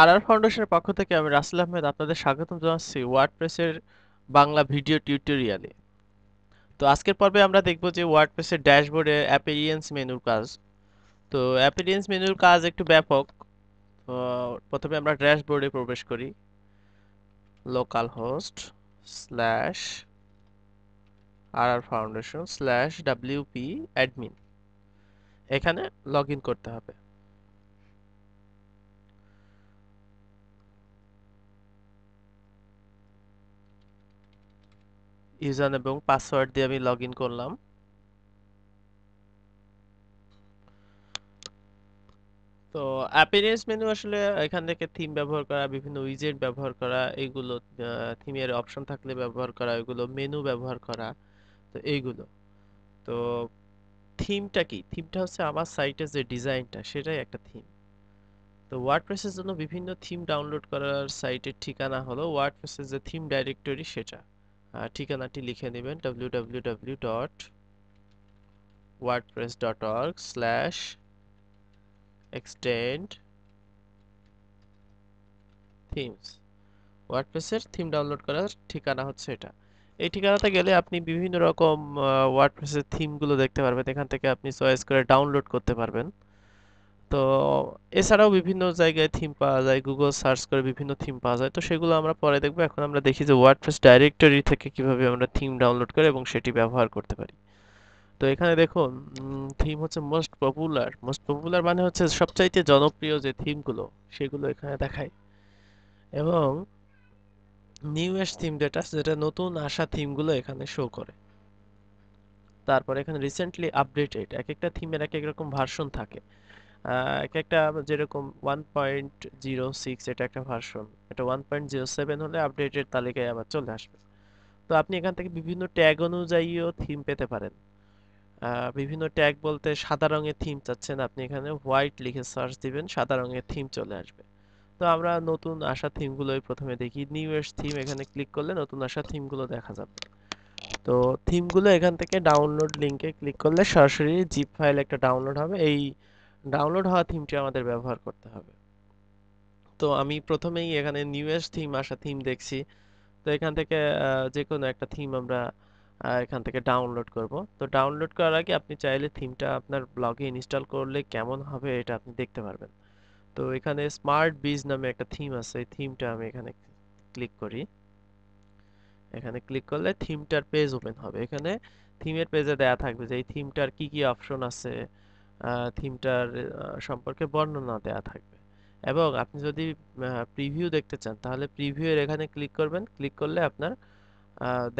আর আর ফাউন্ডেশনের পক্ষ থেকে আমি রাসেল আহমেদ আপনাদের স্বাগতম জানাচ্ছি ওয়ার্ডপ্রেসের বাংলা ভিডিও টিউটোরিয়ালে তো আজকের পর্বে আমরা দেখব যে ওয়ার্ডপ্রেসের ড্যাশবোর্ডে অ্যাপিয়েন্স মেনুর কাজ তো অ্যাপিরিয়েন্স মেনুর কাজ একটু ব্যাপক তো প্রথমে আমরা ড্যাশবোর্ডে প্রবেশ করি local host slash R R foundation slash WP admin এখানে লগ করতে হবে ইউজার এবং পাসওয়ার্ড দিয়ে আমি লগ করলাম তো অ্যাপিয়ারেন্স মেনু আসলে এখান থেকে থিম ব্যবহার করা বিভিন্ন উইজেট ব্যবহার করা এগুলো থিমের অপশন থাকলে ব্যবহার করা এগুলো মেনু ব্যবহার করা তো এইগুলো তো থিমটা কি থিমটা হচ্ছে আমার সাইটের যে ডিজাইনটা সেটাই একটা থিম তো ওয়ার্ডপ্রেসের জন্য বিভিন্ন থিম ডাউনলোড করার সাইটের ঠিকানা হলো ওয়ার্ডপ্রেসের যে থিম ডাইরেক্টরি সেটা ঠিকানাটি লিখে নেবেন www.wordpress.org W W dot WordPress dot slash extend themes ওয়ার্ডপ্রেসের থিম ডাউনলোড করার ঠিকানা হচ্ছে এটা এই ঠিকানাতে গেলে আপনি বিভিন্ন রকম ওয়ার্ডপ্রেসের থিমগুলো দেখতে পারবেন এখান থেকে আপনি চয়েস করে ডাউনলোড করতে পারবেন তো এছাড়াও বিভিন্ন জায়গায় থিম পাওয়া যায় গুগল সার্চ করে বিভিন্ন থিম পাওয়া যায় তো সেগুলো আমরা পরে দেখবো এখন আমরা দেখি যে ওয়ার্ডপ্রেস ডাইরেক্টরি থেকে কিভাবে আমরা থিম ডাউনলোড করে এবং সেটি ব্যবহার করতে পারি তো এখানে দেখুন থিম হচ্ছে মোস্ট পপুলার মোস্ট পপুলার মানে হচ্ছে সবচাইতে জনপ্রিয় যে থিমগুলো সেগুলো এখানে দেখায় এবং এস থিম ডেটা যেটা নতুন আসা থিমগুলো এখানে শো করে তারপরে এখানে রিসেন্টলি আপডেটেড এক একটা থিমের এক এক রকম ভার্সন থাকে এক একটা যেরকম ওয়ান পয়েন্ট জিরো সিক্স এটা একটা ভার্সন এটা ওয়ান পয়েন্ট জিরো সেভেন হলে আপডেটের তালিকায় আবার চলে আসবে তো আপনি এখান থেকে বিভিন্ন ট্যাগ অনুযায়ীও থিম পেতে পারেন বিভিন্ন ট্যাগ বলতে সাদা রঙের থিম চাচ্ছেন আপনি এখানে হোয়াইট লিখে সার্চ দিবেন সাদা রঙের থিম চলে আসবে তো আমরা নতুন আসা থিমগুলোই প্রথমে দেখি নিউ থিম এখানে ক্লিক করলে নতুন আসা থিমগুলো দেখা যাবে তো থিমগুলো এখান থেকে ডাউনলোড লিঙ্কে ক্লিক করলে সরাসরি জিপ ফাইল একটা ডাউনলোড হবে এই ডাউনলোড হওয়া থিমটি আমাদের ব্যবহার করতে হবে তো আমি প্রথমেই এখানে নিউয়েস্ট থিম আসা থিম দেখছি তো এখান থেকে যে কোনো একটা থিম আমরা এখান থেকে ডাউনলোড করব তো ডাউনলোড করার আগে আপনি চাইলে থিমটা আপনার ব্লগে ইনস্টল করলে কেমন হবে এটা আপনি দেখতে পারবেন তো এখানে স্মার্ট বিজ নামে একটা থিম আছে এই থিমটা আমি এখানে ক্লিক করি এখানে ক্লিক করলে থিমটার পেজ ওপেন হবে এখানে থিমের পেজে দেয়া থাকবে যে এই থিমটার কী কী অপশন আছে থিমটার সম্পর্কে বর্ণনা দেয়া থাকবে এবং আপনি যদি প্রিভিউ দেখতে চান তাহলে প্রিভিউয়ের এখানে ক্লিক করবেন ক্লিক করলে আপনার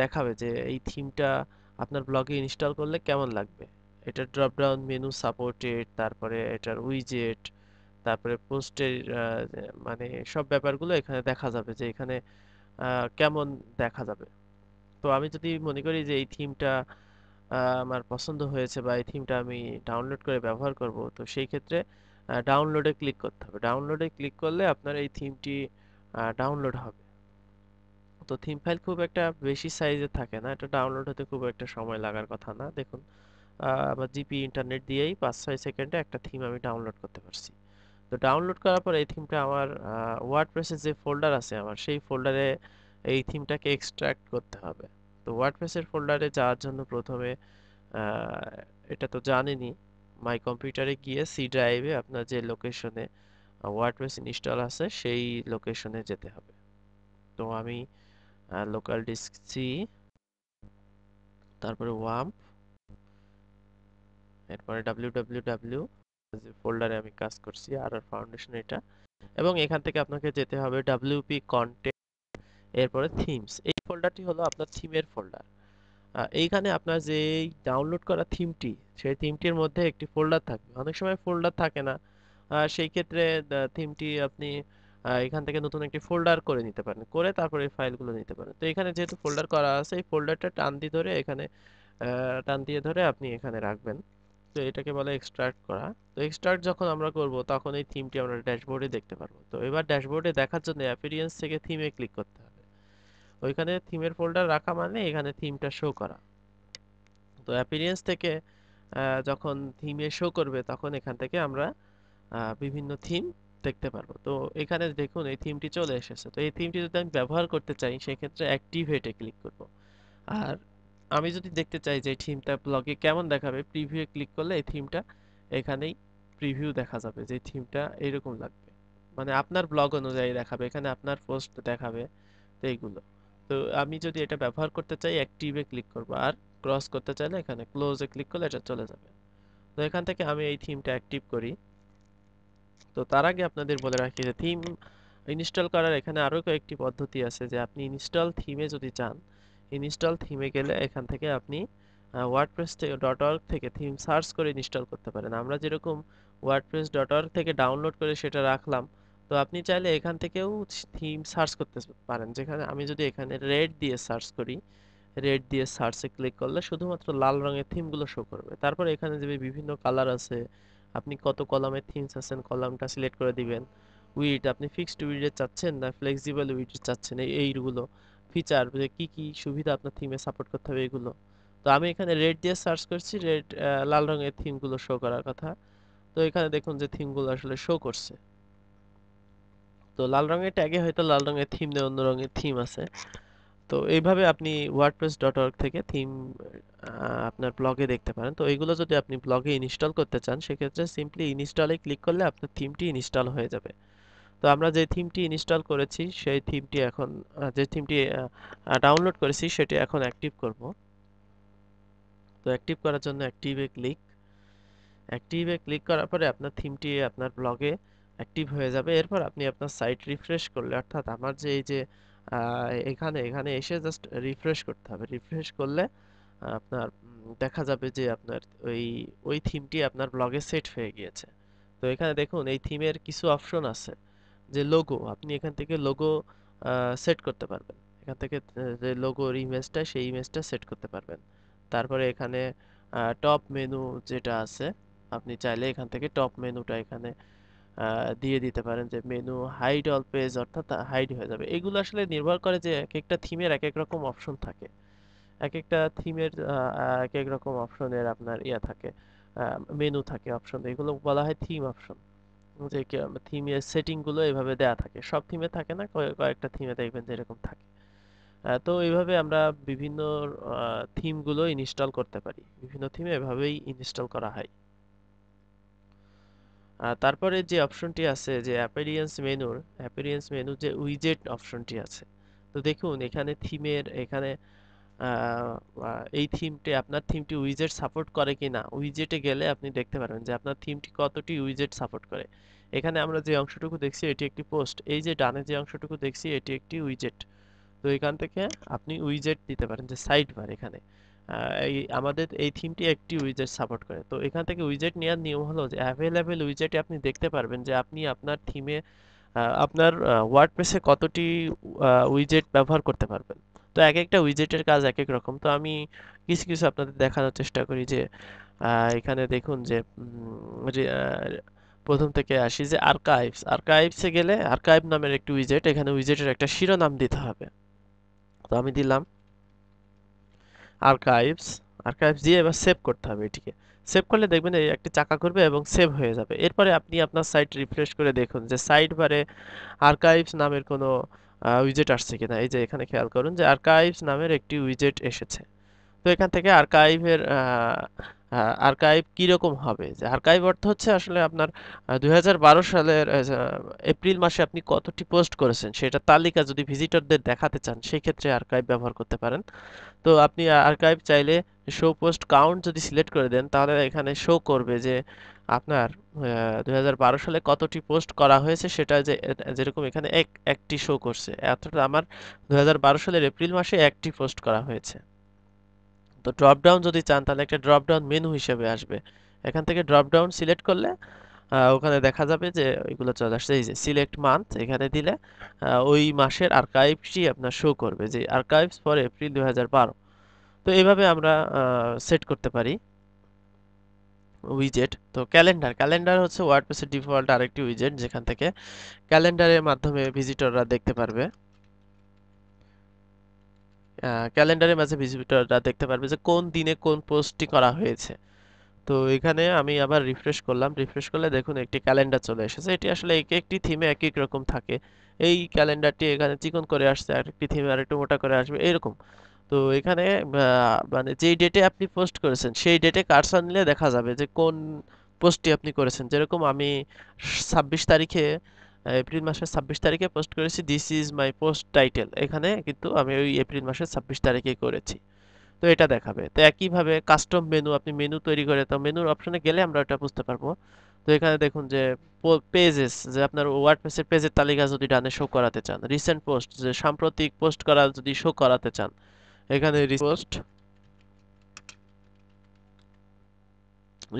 দেখাবে যে এই থিমটা আপনার ব্লগে ইনস্টল করলে কেমন লাগবে এটা ড্রপডাউন মেনু সাপোর্টেড তারপরে এটার উইজেট তারপরে পোস্টের মানে সব ব্যাপারগুলো এখানে দেখা যাবে যে এখানে কেমন দেখা যাবে তো আমি যদি মনে করি যে এই থিমটা আমার পছন্দ হয়েছে বা এই থিমটা আমি ডাউনলোড করে ব্যবহার করব তো সেই ক্ষেত্রে ডাউনলোডে ক্লিক করতে হবে ডাউনলোডে ক্লিক করলে আপনার এই থিমটি ডাউনলোড হবে তো থিম ফাইল খুব একটা বেশি সাইজে থাকে না এটা ডাউনলোড হতে খুব একটা সময় লাগার কথা না দেখুন আমার জিপি ইন্টারনেট দিয়েই পাঁচ ছয় সেকেন্ডে একটা থিম আমি ডাউনলোড করতে পারছি তো ডাউনলোড করার পর এই থিমটা আমার ওয়ার্ডপ্রেসের যে ফোল্ডার আছে আমার সেই ফোল্ডারে এই থিমটাকে এক্সট্র্যাক্ট করতে হবে তো ওয়ার্ডপ্রেসের ফোল্ডারে যাওয়ার জন্য প্রথমে এটা তো জানেনি মাই কম্পিউটারে গিয়ে সি ড্রাইভে আপনার যে লোকেশনে ওয়ার্ডপ্রেস ইনস্টল আছে সেই লোকেশনে যেতে হবে তো আমি লোকাল ডিস্ক সি তারপরে ওয়াম্প এরপরে ডাব্লিউ ডাব্লিউ ডাব্লিউ যে ফোল্ডারে আমি কাজ করছি আর আর ফাউন্ডেশন এটা এবং এখান থেকে আপনাকে যেতে হবে ডাব্লিউপি কন্টেন্ট এরপরে থিমস এই ফোল্ডারটি হলো আপনার থিমের ফোল্ডার এইখানে আপনার যে ডাউনলোড করা থিমটি সেই থিমটির মধ্যে একটি ফোল্ডার থাকবে অনেক সময় ফোল্ডার থাকে না সেই ক্ষেত্রে থিমটি আপনি এখান থেকে নতুন একটি ফোল্ডার করে নিতে পারেন করে তারপরে ফাইলগুলো নিতে পারেন তো এখানে যেহেতু ফোল্ডার করা আছে এই ফোল্ডারটা টান দিয়ে ধরে এখানে টান দিয়ে ধরে আপনি এখানে রাখবেন তো এটাকে বলে এক্সট্রাক্ট করা তো এক্সট্রাক্ট যখন আমরা করব তখন এই থিমটি আমরা ড্যাশবোর্ডে দেখতে পারবো তো এবার ড্যাশবোর্ডে দেখার জন্য অ্যাপিরিয়েন্স থেকে থিমে ক্লিক করতে হবে ওইখানে থিমের ফোল্ডার রাখা মানে এখানে থিমটা শো করা তো অ্যাপিরিয়েন্স থেকে যখন থিমে শো করবে তখন এখান থেকে আমরা বিভিন্ন থিম দেখতে পারবো তো এখানে দেখুন এই থিমটি চলে এসেছে তো এই থিমটি যদি আমি ব্যবহার করতে চাই সেক্ষেত্রে অ্যাক্টিভেটে ক্লিক করব আর আমি যদি দেখতে চাই যে থিমটা ব্লগে কেমন দেখাবে প্রিভিউ ক্লিক করলে এই থিমটা এখানেই প্রিভিউ দেখা যাবে যে থিমটা এরকম লাগবে মানে আপনার ব্লগ অনুযায়ী দেখাবে এখানে আপনার পোস্ট দেখাবে তো এইগুলো তো আমি যদি এটা ব্যবহার করতে চাই অ্যাক্টিভে ক্লিক করব আর ক্রস করতে চাইলে এখানে ক্লোজে ক্লিক করলে এটা চলে যাবে তো এখান থেকে আমি এই থিমটা অ্যাক্টিভ করি তো তার আগে আপনাদের বলে রাখি যে থিম ইনস্টল করার এখানে আরও কয়েকটি পদ্ধতি আছে যে আপনি ইনস্টল থিমে যদি চান ইনস্টল থিমে গেলে এখান থেকে আপনি ওয়ার্ডপ্রেস ডট অর্গ থেকে থিম সার্চ করে ইনস্টল করতে পারেন আমরা যেরকম ওয়ার্ডপ্রেস ডট অর্গ থেকে ডাউনলোড করে সেটা রাখলাম তো আপনি চাইলে এখান থেকেও থিম সার্চ করতে পারেন যেখানে আমি যদি এখানে রেড দিয়ে সার্চ করি রেড দিয়ে সার্চে ক্লিক করলে শুধুমাত্র লাল রঙের থিমগুলো শো করবে তারপর এখানে যে বিভিন্ন কালার আছে আপনি কত কলামের থিমস আছেন কলামটা সিলেক্ট করে দিবেন উইড আপনি ফিক্সড উইডে চাচ্ছেন না ফ্লেক্সিবল উইড চাচ্ছেন এইগুলো ফিচার যে কী কী সুবিধা আপনার থিমে সাপোর্ট করতে হবে এগুলো তো আমি এখানে রেড দিয়ে সার্চ করছি রেড লাল রঙের থিমগুলো শো করার কথা তো এখানে দেখুন যে থিমগুলো আসলে শো করছে তো লাল রঙের ট্যাগে হয়তো লাল রঙের থিম নেই অন্য রঙের থিম আছে তো এইভাবে আপনি ওয়ার্ডপ্রেস ডট অর্গ থেকে থিম আপনার ব্লগে দেখতে পারেন তো এইগুলো যদি আপনি ব্লগে ইনস্টল করতে চান সেক্ষেত্রে সিম্পলি ইনস্টলে ক্লিক করলে আপনার থিমটি ইনস্টল হয়ে যাবে তো আমরা যে থিমটি ইনস্টল করেছি সেই থিমটি এখন যে থিমটি ডাউনলোড করেছি সেটি এখন অ্যাক্টিভ করব তো অ্যাক্টিভ করার জন্য অ্যাক্টিভে ক্লিক অ্যাক্টিভে ক্লিক করার পরে আপনার থিমটি আপনার ব্লগে অ্যাক্টিভ হয়ে যাবে এরপর আপনি আপনার সাইট রিফ্রেশ করলে অর্থাৎ আমার যে এই যে এখানে এখানে এসে জাস্ট রিফ্রেশ করতে হবে রিফ্রেশ করলে আপনার দেখা যাবে যে আপনার ওই ওই থিমটি আপনার ব্লগে সেট হয়ে গিয়েছে তো এখানে দেখুন এই থিমের কিছু অপশন আছে যে লোগো আপনি এখান থেকে লোগো সেট করতে পারবেন এখান থেকে যে লোগোর ইমেজটা সেই ইমেজটা সেট করতে পারবেন তারপরে এখানে টপ মেনু যেটা আছে আপনি চাইলে এখান থেকে টপ মেনুটা এখানে দিয়ে দিতে পারেন যে মেনু হাইড অল পেজ অর্থাৎ হাইড হয়ে যাবে এগুলো আসলে নির্ভর করে যে এক একটা থিমের এক এক রকম অপশন থাকে এক একটা থিমের এক এক রকম অপশনের আপনার ইয়া থাকে মেনু থাকে অপশন এগুলো বলা হয় থিম অপশন যে থিমের সেটিংগুলো এভাবে দেয়া থাকে সব থিমে থাকে না কয়েকটা থিমে দেখবেন যে এরকম থাকে তো এইভাবে আমরা বিভিন্ন থিমগুলো ইনস্টল করতে পারি বিভিন্ন থিমে এভাবেই ইনস্টল করা হয় তারপরে যে অপশনটি আছে যে অ্যাপিয়ারেন্স মেনুর অ্যাপিয়ারেন্স মেনু যে উইজেট অপশনটি আছে তো দেখুন এখানে থিমের এখানে এই থিমটি আপনার থিমটি উইজেট সাপোর্ট করে কি না উইজেটে গেলে আপনি দেখতে পারবেন যে আপনার থিমটি কতটি উইজেট সাপোর্ট করে এখানে আমরা যে অংশটুকু দেখছি এটি একটি পোস্ট এই যে ডানে যে অংশটুকু দেখছি এটি একটি উইজেট তো এখান থেকে আপনি উইজেট দিতে পারেন যে সাইড বার এখানে এই আমাদের এই থিমটি একটি উইজেট সাপোর্ট করে তো এখান থেকে উইজেট নেওয়ার নিয়ম হলো যে অ্যাভেলেবেল উইজেটে আপনি দেখতে পারবেন যে আপনি আপনার থিমে আপনার ওয়ার্ডপ্রেসে কতটি উইজেট ব্যবহার করতে পারবেন তো এক একটা উইজেটের কাজ এক এক রকম তো আমি কিছু কিছু আপনাদের দেখানোর চেষ্টা করি যে এখানে দেখুন যে প্রথম থেকে আসি যে আর্কাইভস আর্কাইভসে গেলে আর্কাইভ নামের একটি উইজেট এখানে উইজেটের একটা শিরোনাম দিতে হবে তো আমি দিলাম আর্কাইভস আর্কাইভস দিয়ে এবার সেভ করতে হবে এটিকে সেভ করলে দেখবেন এই একটি চাকা করবে এবং সেভ হয়ে যাবে এরপরে আপনি আপনার সাইট রিফ্রেশ করে দেখুন যে সাইট বারে আর্কাইভস নামের কোনো উইজেট আসছে কিনা এই যে এখানে খেয়াল করুন যে আর্কাইভস নামের একটি উইজেট এসেছে তো এখান থেকে আর্কাইভের আর্কাইভ কীরকম হবে যে আর্কাইভ অর্থ হচ্ছে আসলে আপনার দুই সালের এপ্রিল মাসে আপনি কতটি পোস্ট করেছেন সেটা তালিকা যদি ভিজিটরদের দেখাতে চান সেই ক্ষেত্রে আর্কাইভ ব্যবহার করতে পারেন তো আপনি আর্কাইভ চাইলে শো পোস্ট কাউন্ট যদি সিলেক্ট করে দেন তাহলে এখানে শো করবে যে আপনার দুই সালে কতটি পোস্ট করা হয়েছে সেটা যে যেরকম এখানে এক একটি শো করছে এতটা আমার দুই সালের এপ্রিল মাসে একটি পোস্ট করা হয়েছে তো ড্রপডাউন যদি চান তাহলে একটা ড্রপডাউন মেনু হিসেবে আসবে এখান থেকে ড্রপডাউন সিলেক্ট করলে ওখানে দেখা যাবে যে ওইগুলো চলে আসছে এই যে সিলেক্ট মান্থ এখানে দিলে ওই মাসের আর্কাইভসটি আপনার শো করবে যে আর্কাইভস ফর এপ্রিল দু তো এইভাবে আমরা সেট করতে পারি উইজেট তো ক্যালেন্ডার ক্যালেন্ডার হচ্ছে পেসের ডিফল্ট আরেকটি উইজেট যেখান থেকে ক্যালেন্ডারের মাধ্যমে ভিজিটররা দেখতে পারবে ক্যালেন্ডারের মাঝে ভিজিটররা দেখতে পারবে যে কোন দিনে কোন পোস্টটি করা হয়েছে তো এখানে আমি আবার রিফ্রেশ করলাম রিফ্রেশ করলে দেখুন একটি ক্যালেন্ডার চলে এসেছে এটি আসলে এক একটি থিমে এক এক রকম থাকে এই ক্যালেন্ডারটি এখানে চিকন করে আসছে আর একটি থিমে আর একটু মোটা করে আসবে এরকম তো এখানে মানে যেই ডেটে আপনি পোস্ট করেছেন সেই ডেটে কারসার নিলে দেখা যাবে যে কোন পোস্টটি আপনি করেছেন যেরকম আমি ছাব্বিশ তারিখে এপ্রিল মাসের ছাব্বিশ তারিখে পোস্ট করেছি this is my post title এখানে কিন্তু আমি ওই এপ্রিল মাসের ছাব্বিশ তারিখে করেছি তো এটা দেখাবে তো একইভাবে কাস্টম মেনু আপনি মেনু তৈরি করে তো মেনুর অপশনে গেলে আমরা ওটা বুঝতে পারবো তো এখানে দেখুন যে পেজেস যে আপনার ওয়ার্ড পেসের পেজের তালিকা যদি ডানে শো করাতে চান রিসেন্ট পোস্ট যে সাম্প্রতিক পোস্ট করা যদি শো করাতে চান এখানে পোস্ট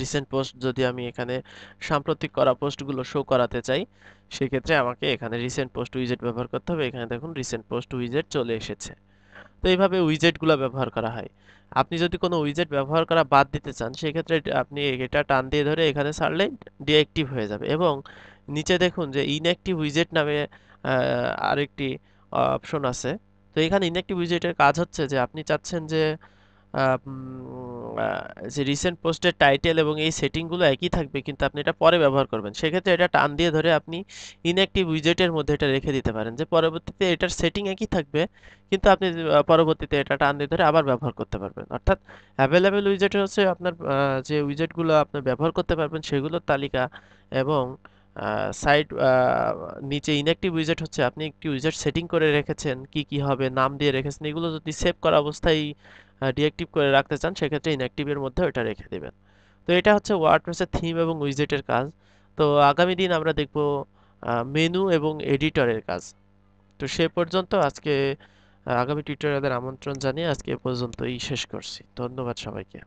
রিসেন্ট পোস্ট যদি আমি এখানে সাম্প্রতিক করা পোস্টগুলো শো করাতে চাই সেক্ষেত্রে আমাকে এখানে রিসেন্ট পোস্ট উইজেট ব্যবহার করতে হবে এখানে দেখুন রিসেন্ট পোস্ট উইজেট চলে এসেছে তো এইভাবে উইজেটগুলো ব্যবহার করা হয় আপনি যদি কোনো উইজেট ব্যবহার করা বাদ দিতে চান সেক্ষেত্রে আপনি এটা টান দিয়ে ধরে এখানে ছাড়লে ডিঅ্যাক্টিভ হয়ে যাবে এবং নিচে দেখুন যে ইনঅ্যাক্টিভ উইজেট নামে আরেকটি অপশন আছে তো এখানে ইনঅ্যাক্টিভ উইজেটের কাজ হচ্ছে যে আপনি চাচ্ছেন যে যে রিসেন্ট পোস্টের টাইটেল এবং এই সেটিংগুলো একই থাকবে কিন্তু আপনি এটা পরে ব্যবহার করবেন সেক্ষেত্রে এটা টান দিয়ে ধরে আপনি ইনঅ্যাক্টিভ উইজেটের মধ্যে এটা রেখে দিতে পারেন যে পরবর্তীতে এটার সেটিং একই থাকবে কিন্তু আপনি পরবর্তীতে এটা টান দিয়ে ধরে আবার ব্যবহার করতে পারবেন অর্থাৎ অ্যাভেলেবেল উইজেট হচ্ছে আপনার যে উইজেটগুলো আপনি ব্যবহার করতে পারবেন সেগুলোর তালিকা এবং সাইড নিচে ইনঅ্যাক্টিভ উইজেট হচ্ছে আপনি একটি উইজেট সেটিং করে রেখেছেন কি কি হবে নাম দিয়ে রেখেছেন এগুলো যদি সেভ করা অবস্থায় ডিঅ্যাক্টিভ করে রাখতে চান সেক্ষেত্রে ইনঅ্যাক্টিভের মধ্যে ওইটা রেখে দেবেন তো এটা হচ্ছে ওয়ার্ডপ্রেসের থিম এবং উইজেটের কাজ তো আগামী দিন আমরা দেখব মেনু এবং এডিটরের কাজ তো সে পর্যন্ত আজকে আগামী টিউটোরিয়ালের আমন্ত্রণ জানিয়ে আজকে এ পর্যন্তই শেষ করছি ধন্যবাদ সবাইকে